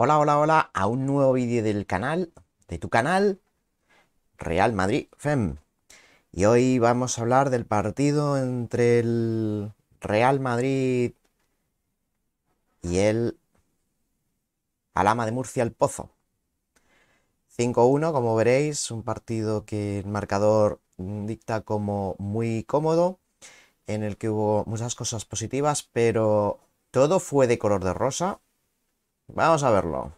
Hola, hola, hola a un nuevo vídeo del canal, de tu canal, Real Madrid FEM. Y hoy vamos a hablar del partido entre el Real Madrid y el Alama de Murcia, el Pozo. 5-1, como veréis, un partido que el marcador dicta como muy cómodo, en el que hubo muchas cosas positivas, pero todo fue de color de rosa, Vamos a verlo.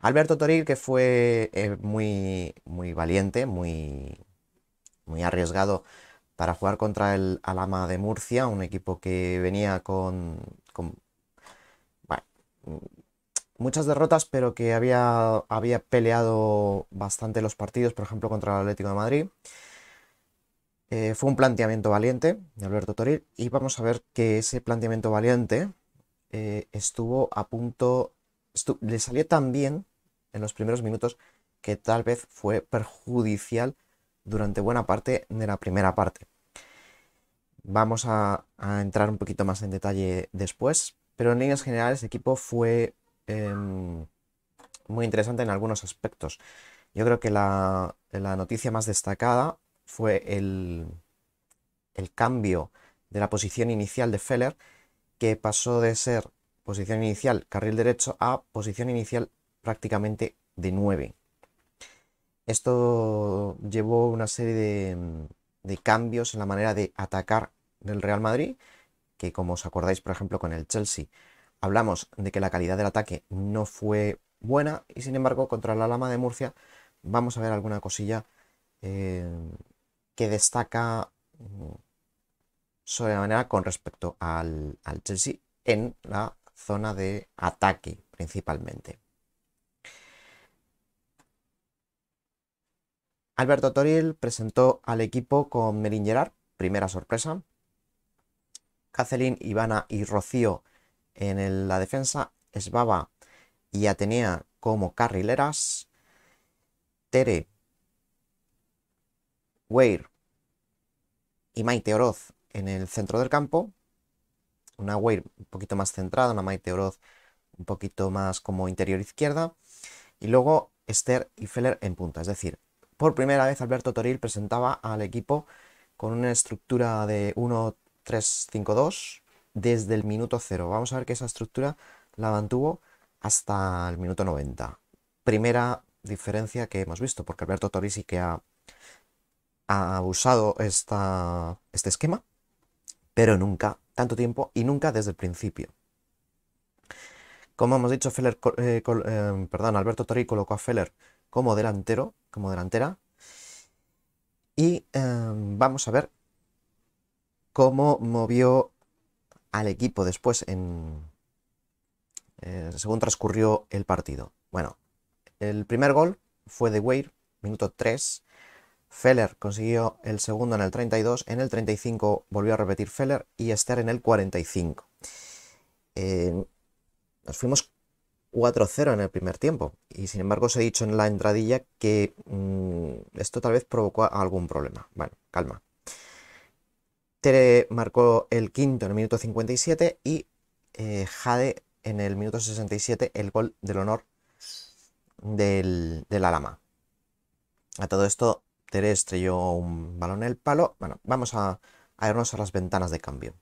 Alberto Toril, que fue eh, muy, muy valiente, muy, muy arriesgado para jugar contra el Alama de Murcia, un equipo que venía con, con muchas derrotas, pero que había, había peleado bastante los partidos, por ejemplo, contra el Atlético de Madrid. Eh, fue un planteamiento valiente de Alberto Toril y vamos a ver que ese planteamiento valiente eh, estuvo a punto, le salió tan bien en los primeros minutos que tal vez fue perjudicial durante buena parte de la primera parte. Vamos a, entrar un poquito más en detalle después, pero en líneas generales el equipo fue em, muy interesante en algunos aspectos. Yo creo que la noticia más destacada fue el, cambio de la posición inicial de Feller, que pasó de ser posición inicial carril derecho a posición inicial prácticamente de 9. Esto llevó una serie de, de, cambios en la manera de atacar del Real Madrid, que como os acordáis, por ejemplo, con el Chelsea, hablamos de que la calidad del ataque no fue buena y sin embargo contra la Lama de Murcia vamos a ver alguna cosilla eh, que destaca mm, sobremanera con respecto al, Chelsea en la zona de ataque principalmente. Alberto Toril presentó al equipo con Merin primera sorpresa. Cacelín, Ivana y Rocío en la defensa, Esbaba y Atenea como carrileras. Tere Weir y Maite Oroz en el centro del campo. Una Weir un poquito más centrada, una Maite Oroz un poquito más como interior izquierda. Y luego Esther y Feller en punta. Es decir, por primera vez Alberto Toril presentaba al equipo con una estructura de 1-3-5-2 desde el minuto 0. Vamos a ver que esa estructura la mantuvo hasta el minuto 90. Primera diferencia que hemos visto, porque Alberto Toril sí que ha ha usado este esquema, pero nunca tanto tiempo y nunca desde el principio. Como hemos dicho, Feller, eh, eh, perdón, Alberto Torri colocó a Feller como delantero, como delantera. Y em, vamos a ver cómo movió al equipo después en eh, según transcurrió el partido. Bueno, el primer gol fue de Weir, minuto 3, Feller consiguió el segundo en el 32, en el 35 volvió a repetir Feller y Esther en el 45. Eh, nos fuimos 4-0 en el primer tiempo y sin embargo os he dicho en la entradilla que mm, esto tal vez provocó algún problema. Bueno, calma. Tere marcó el quinto en el minuto 57 y eh, Jade en el minuto 67 el gol del honor de la Lama. A todo esto Ter estrelló un balón en el palo. Bueno, vamos a, a irnos a las ventanas de cambio.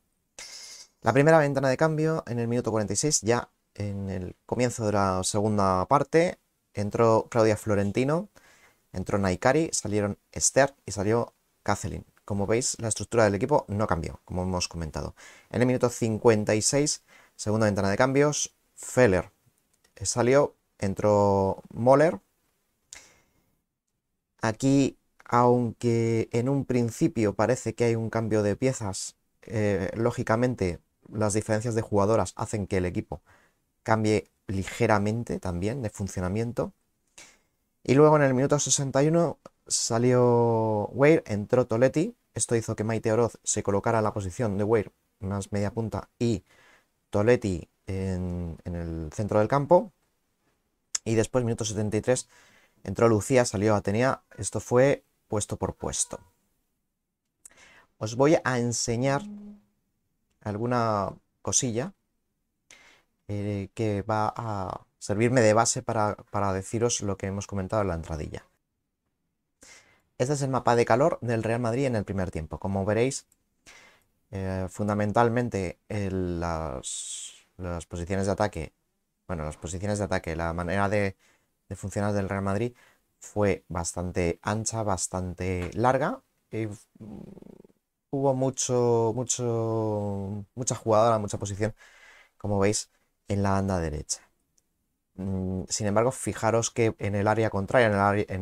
La primera ventana de cambio en el minuto 46, ya en el comienzo de la segunda parte, entró Claudia Florentino, entró Naikari, salieron Esther y salió Kathleen. Como veis, la estructura del equipo no cambió, como hemos comentado. En el minuto 56, segunda ventana de cambios, Feller eh, salió, entró Moller. Aquí aunque en un principio parece que hay un cambio de piezas, eh, lógicamente las diferencias de jugadoras hacen que el equipo cambie ligeramente también de funcionamiento. Y luego en el minuto 61 salió Weir, entró Toletti. Esto hizo que Maite Oroz se colocara en la posición de Weir, más media punta, y Toletti en, en el centro del campo. Y después, minuto 73, entró Lucía, salió Atenea. Esto fue puesto por puesto. Os voy a enseñar alguna cosilla eh, que va a servirme de base para, deciros lo que hemos comentado en la entradilla. Este es el mapa de calor del Real Madrid en el primer tiempo. Como veréis, eh, fundamentalmente las, posiciones de ataque, bueno, las posiciones de ataque, la manera de funcionar del Real Madrid fue bastante ancha, bastante larga. Eh, mm, hubo mucho, mucho, mucha jugadora, mucha posición, como veis, en la banda derecha. Mm, sin embargo, fijaros que en el área contraria, en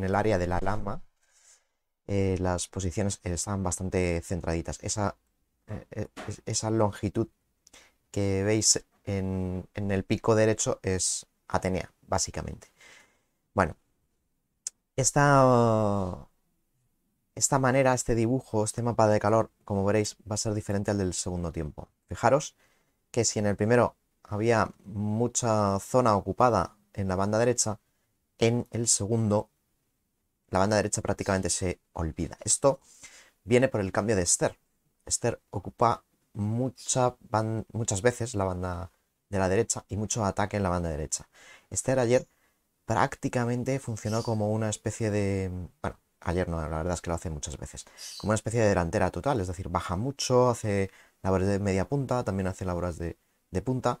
el, área, de la lama, eh, las posiciones están bastante centraditas. Esa, eh, esa longitud que veis en, en el pico derecho es Atenea, básicamente. Bueno, esta, esta manera, este dibujo, este mapa de calor, como veréis, va a ser diferente al del segundo tiempo. Fijaros que si en el primero había mucha zona ocupada en la banda derecha, en el segundo la banda derecha prácticamente se olvida. Esto viene por el cambio de Esther. Esther ocupa muchas veces la banda de la derecha y mucho ataque en la banda derecha. Esther ayer prácticamente funcionó como una especie de... Bueno, ayer no, la verdad es que lo hace muchas veces. Como una especie de delantera total, es decir, baja mucho, hace labores de media punta, también hace labores de, de punta.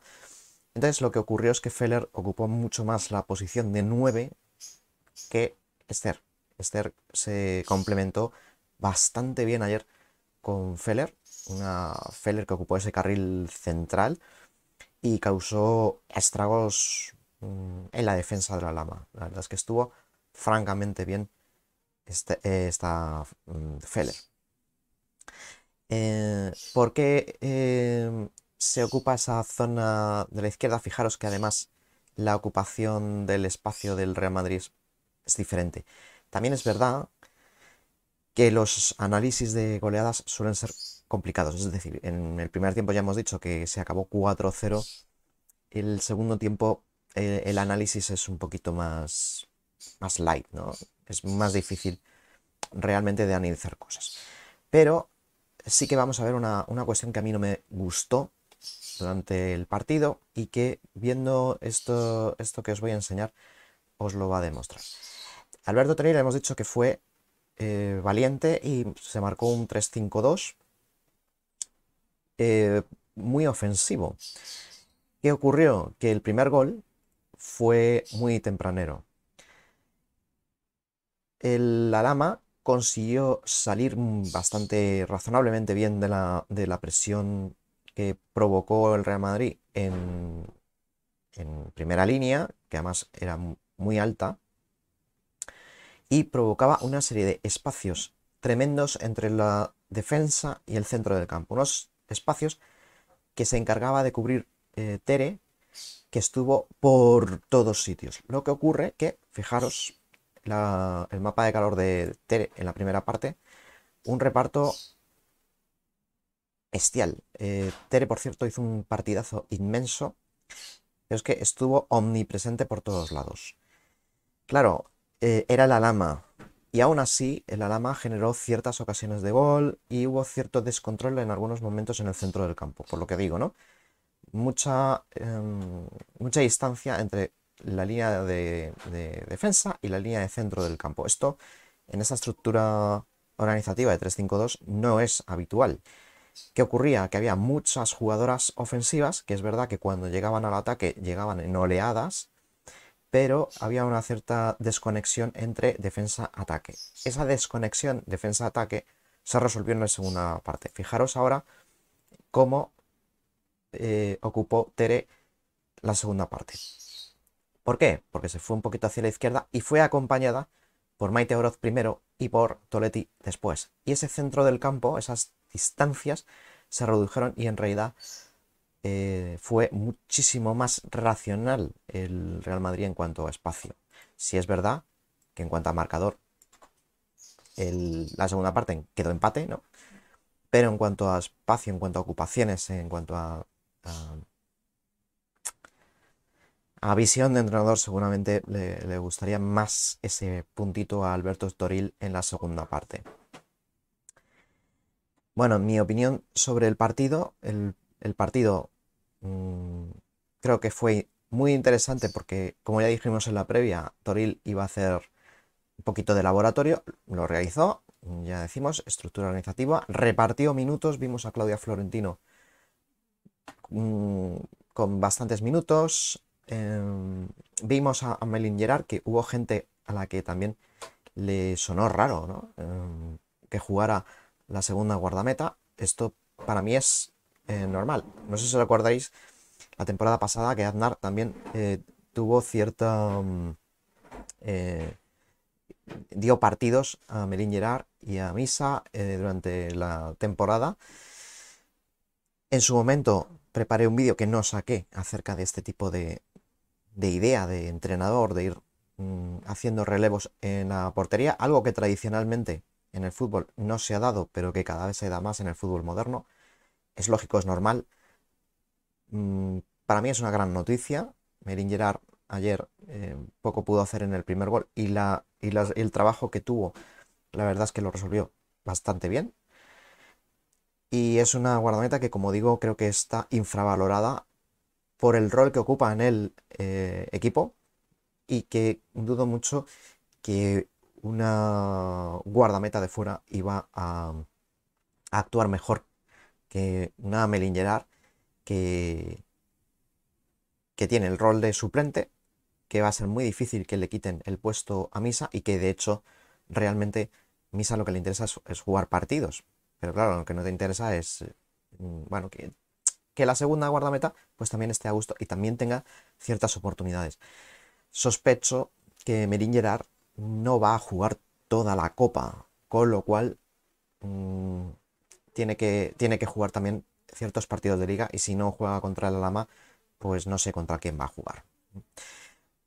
Entonces lo que ocurrió es que Feller ocupó mucho más la posición de 9 que Esther. Esther se complementó bastante bien ayer con Feller, una Feller que ocupó ese carril central y causó estragos Mm, en la defensa de la lama. La verdad es que estuvo francamente bien este, eh, esta mm, Feller. Eh, ¿Por qué em, se ocupa esa zona de la izquierda? Fijaros que además la ocupación del espacio del Real Madrid es, es diferente. También es verdad que los análisis de goleadas suelen ser complicados. Es decir, en el primer tiempo ya hemos dicho que se acabó 4-0. El segundo tiempo el, análisis es un poquito más, más light, ¿no? Es más difícil realmente de analizar cosas. Pero sí que vamos a ver una, cuestión que a mí no me gustó durante el partido y que viendo esto, esto que os voy a enseñar os lo va a demostrar. Alberto Tenier, hemos dicho que fue eh, valiente y se marcó un 3-5-2 eh, muy ofensivo. ¿Qué ocurrió? Que el primer gol fue muy tempranero. El, la lama consiguió salir bastante razonablemente bien de la, presión que provocó el Real Madrid en, primera línea, que además era muy alta, y provocaba una serie de espacios tremendos entre la defensa y el centro del campo. Unos espacios que se encargaba de cubrir eh, Tere que estuvo por todos sitios. Lo que ocurre que, fijaros, el mapa de calor de Tere en la primera parte, un reparto bestial. Eh, Tere, por cierto, hizo un partidazo inmenso, pero es que estuvo omnipresente por todos lados. Claro, eh, era la lama, y aún así, la lama generó ciertas ocasiones de gol y hubo cierto descontrol en algunos momentos en el centro del campo, por lo que digo, ¿no? mucha, em, mucha distancia entre la línea de, defensa y la línea de centro del campo. Esto en esa estructura organizativa de 3-5-2 no es habitual. ¿Qué ocurría? Que había muchas jugadoras ofensivas, que es verdad que cuando llegaban al ataque llegaban en oleadas, pero había una cierta desconexión entre defensa-ataque. Esa desconexión defensa-ataque se resolvió en la segunda parte. Fijaros ahora cómo eh, ocupó Tere la segunda parte. ¿Por qué? Porque se fue un poquito hacia la izquierda y fue acompañada por Maite Oroz primero y por Toletti después. Y ese centro del campo, esas distancias, se redujeron y en realidad eh, fue muchísimo más racional el Real Madrid en cuanto a espacio. Si es verdad que en cuanto a marcador, la segunda parte quedó empate, ¿no? Pero en cuanto a espacio, en cuanto a ocupaciones, en cuanto a Ah. a visión de entrenador seguramente le, gustaría más ese puntito a Alberto Toril en la segunda parte. Bueno, mi opinión sobre el partido, el, partido mm, creo que fue muy interesante porque, como ya dijimos en la previa, Toril iba a hacer un poquito de laboratorio, lo realizó, ya decimos, estructura organizativa, repartió minutos, vimos a Claudia Florentino Mm, con bastantes minutos. Em, vimos a, Melin Gerard que hubo gente a la que también le sonó raro em, que jugara la segunda guardameta. Esto para mí es eh, normal. No sé si acordáis la temporada pasada que Aznar también eh, tuvo cierta... Mm, eh, dio partidos a Melin Gerard y a Misa durante la temporada. En su momento preparé un vídeo que no saqué acerca de este tipo de, de idea de entrenador, de ir mm, haciendo relevos en la portería, algo que tradicionalmente en el fútbol no se ha dado, pero que cada vez se da más en el fútbol moderno. Es lógico, es normal. Mm, para mí es una gran noticia. Merin Gerard ayer eh, poco pudo hacer en el primer gol y, la, y el trabajo que tuvo, la verdad es que lo resolvió bastante bien y es una guardameta que, como digo, creo que está infravalorada por el rol que ocupa en el eh, equipo y que dudo mucho que una guardameta de fuera iba a, actuar mejor que una melingerar que, que tiene el rol de suplente, que va a ser muy difícil que le quiten el puesto a Misa y que de hecho realmente Misa lo que le interesa es jugar partidos, pero claro, lo que no te interesa es, mm, bueno, que, la segunda guardameta pues también esté a gusto y también tenga ciertas oportunidades. Sospecho que Merin Gerard no va a jugar toda la copa, con lo cual mm, tiene, que, tiene que jugar también ciertos partidos de liga y si no juega contra el Lama, pues no sé contra quién va a jugar.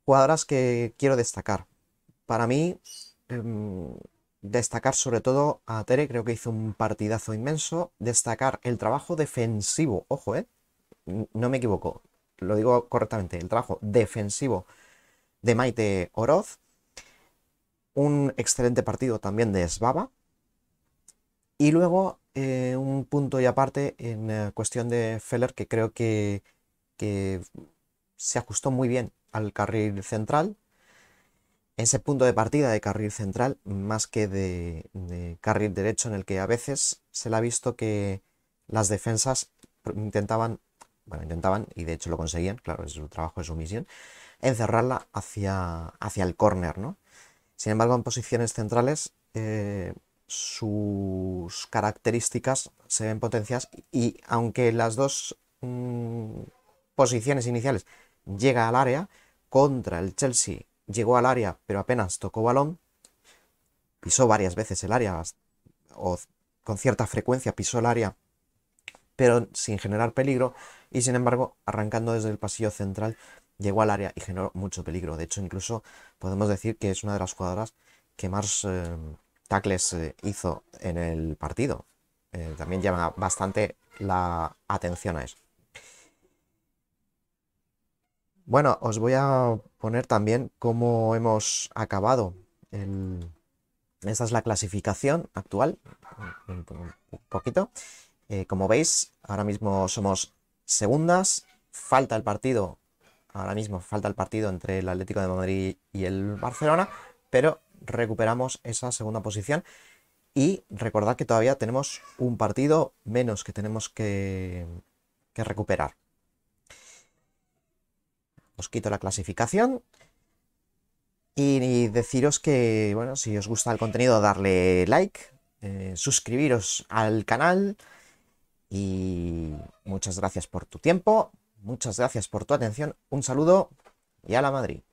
Cuadras que quiero destacar. Para mí, em, Destacar sobre todo a Tere, creo que hizo un partidazo inmenso. Destacar el trabajo defensivo, ojo, ¿eh? No me equivoco, lo digo correctamente, el trabajo defensivo de Maite Oroz. Un excelente partido también de Sbaba Y luego eh, un punto y aparte en eh, cuestión de Feller que creo que, que se ajustó muy bien al carril central ese punto de partida de carril central más que de, carril derecho en el que a veces se le ha visto que las defensas intentaban, bueno, intentaban y de hecho lo conseguían, claro, es su trabajo, es su misión, encerrarla hacia, hacia el córner, ¿no? Sin embargo, en posiciones centrales eh, sus características se ven potencias y aunque las dos mm, posiciones iniciales llega al área, contra el Chelsea llegó al área, pero apenas tocó balón. Pisó varias veces el área, o con cierta frecuencia pisó el área, pero sin generar peligro. Y sin embargo, arrancando desde el pasillo central, llegó al área y generó mucho peligro. De hecho, incluso podemos decir que es una de las jugadoras que más em, tackles eh, hizo en el partido. Eh, también llama bastante la atención a eso. Bueno, os voy a poner también cómo hemos acabado. El... Esta es la clasificación actual, un poquito. Eh, como veis, ahora mismo somos segundas, falta el partido, ahora mismo falta el partido entre el Atlético de Madrid y el Barcelona, pero recuperamos esa segunda posición y recordad que todavía tenemos un partido menos que tenemos que recuperar quito la clasificación. Y, deciros que, bueno, si os gusta el contenido, darle like, eh, suscribiros al canal. Y muchas gracias por tu tiempo, muchas gracias por tu atención. Un saludo y a la Madrid.